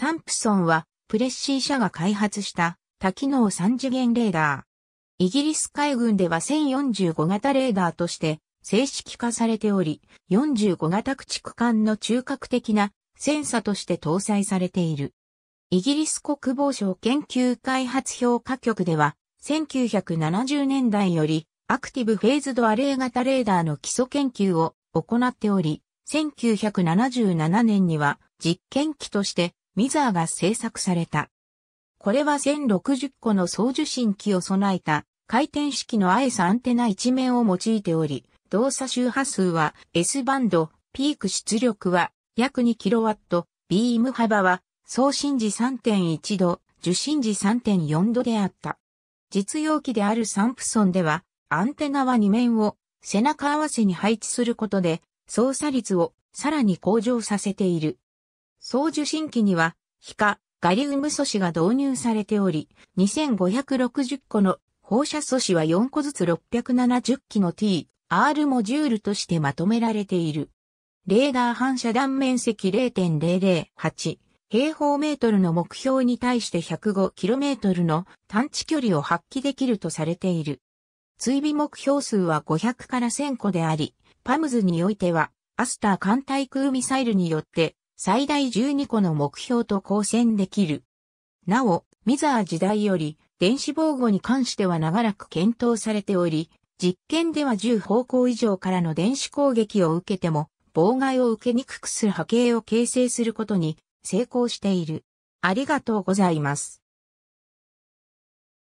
サンプソンは、プレッシー社が開発した多機能3次元レーダー。イギリス海軍では1045型レーダーとして正式化されており、45型駆逐艦の中核的なセンサとして搭載されている。イギリス国防省研究開発評価局では、1970年代よりアクティブフェーズドアレイ型レーダーの基礎研究を行っており、1977年には実験機としてミザーが制作された。これは1060個の送受信機を備えた回転式のアエスアンテナ一面を用いており、動作周波数は S バンド、ピーク出力は約 2kW、ビーム幅は送信時3.1度、受信時3.4度であった。実用機であるサンプソンでは、アンテナは2面を背中合わせに配置することで、操作率をさらに向上させている。送受信機には、ヒカ・ガリウム素子が導入されており、2560個の放射素子は4個ずつ670機の T、R モジュールとしてまとめられている。レーダー反射断面積0.008平方メートルの目標に対して 105km の探知距離を発揮できるとされている。追尾目標数は500から1000個であり、パムズにおいては、アスター艦対空ミサイルによって最大12個の目標と交戦できる。なお、ミザー時代より電子防護に関しては長らく検討されており、実験では10方向以上からの電子攻撃を受けても、妨害を受けにくくする波形を形成することに成功している。ありがとうございます。